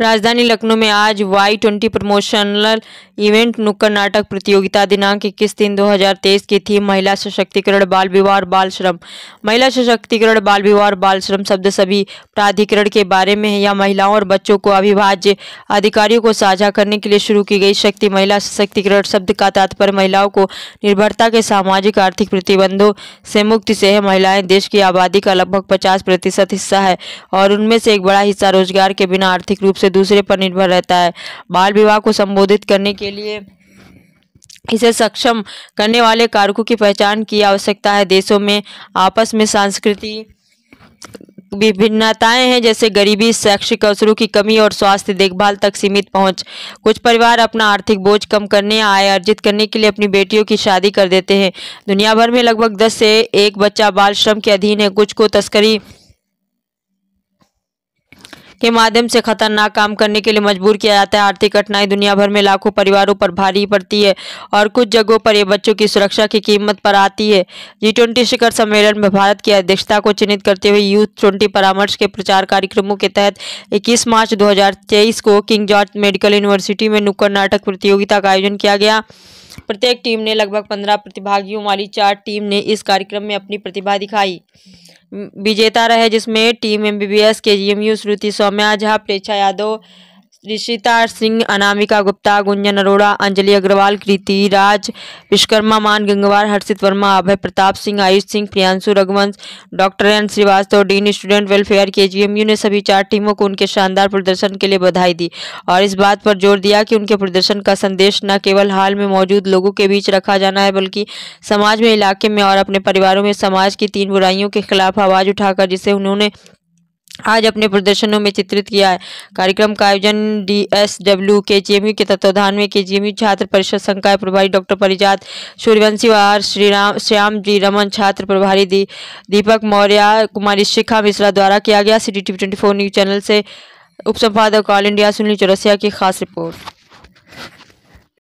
राजधानी लखनऊ में आज वाई ट्वेंटी प्रमोशनल इवेंट नुक्कड़ नाटक प्रतियोगिता दिनांक इक्कीस तीन 2023 की थीम महिला सशक्तिकरण बाल विवाह बाल श्रम महिला सशक्तिकरण बाल विवाह बाल श्रम शब्द सभी प्राधिकरण के बारे में है या महिलाओं और बच्चों को अविभाज्य अधिकारियों को साझा करने के लिए शुरू की गई शक्ति महिला सशक्तिकरण शब्द का तात्पर्य महिलाओं को निर्भरता के सामाजिक आर्थिक प्रतिबंधों से मुक्ति से है महिलाएं देश की आबादी का लगभग पचास प्रतिशत हिस्सा है और उनमें से एक बड़ा हिस्सा रोजगार के बिना आर्थिक रूप से से दूसरे पर निर्भर रहता है बाल विवाह को संबोधित करने के लिए इसे सक्षम करने वाले कारकों की पहचान की आवश्यकता है देशों में आपस में सांस्कृतिक विभिन्नताएं हैं जैसे गरीबी शैक्षिक अवसरों की कमी और स्वास्थ्य देखभाल तक सीमित पहुंच कुछ परिवार अपना आर्थिक बोझ कम करने आय अर्जित करने के लिए अपनी बेटियों की शादी कर देते हैं दुनिया भर में लगभग 10 से एक बच्चा बाल श्रम के अधीन है कुछ को तस्करी के माध्यम से खतरनाक काम करने के लिए मजबूर किया जाता है आर्थिक कठिनाई दुनिया भर में लाखों परिवारों पर भारी पड़ती है और कुछ जगहों पर ये बच्चों की सुरक्षा की कीमत पर आती है जी ट्वेंटी शिखर सम्मेलन में भारत की अध्यक्षता को चिन्हित करते हुए यूथ ट्वेंटी परामर्श के प्रचार कार्यक्रमों के तहत इक्कीस मार्च दो को किंग जॉर्ज मेडिकल यूनिवर्सिटी में नुक्कड़ नाटक प्रतियोगिता का आयोजन किया गया प्रत्येक टीम ने लगभग पंद्रह प्रतिभागियों वाली चार टीम ने इस कार्यक्रम में अपनी प्रतिभा दिखाई विजेता रहे जिसमें team MBBS KGMU Shruti Saumya Jha Preksha Yadav Rishita Singh Anamika Gupta Gunjan Arora Anjali Agarwal Kriti Raj Vishwakarma Maan Gangwar Harshit Verma Abhay Pratap Singh Ayush Singh Priyanshu Raghuvansh doctor N Srivastava dean student welfare के ने सभी चार टीमों को उनके शानदार प्रदर्शन के लिए बधाई दी और इस बात पर जोर दिया कि उनके प्रदर्शन का संदेश न केवल हाल में मौजूद लोगों के बीच रखा जाना है बल्कि समाज में इलाके में और अपने परिवारों में समाज की तीन बुराइयों के खिलाफ आवाज़ उठाकर जिसे उन्होंने आज अपने प्रदर्शनों में चित्रित किया है कार्यक्रम का आयोजन डी एस डब्ल्यू के जी के तत्वाधान में के जी छात्र परिषद संकाय प्रभारी डॉक्टर परिजात सूर्यवंशी वार श्रीराम श्याम जी रमन छात्र प्रभारी दी, दीपक मौर्य कुमारी शिखा मिश्रा द्वारा किया गया C D T news channel से उप संपादक ऑल इंडिया सुनील चौरसिया की खास रिपोर्ट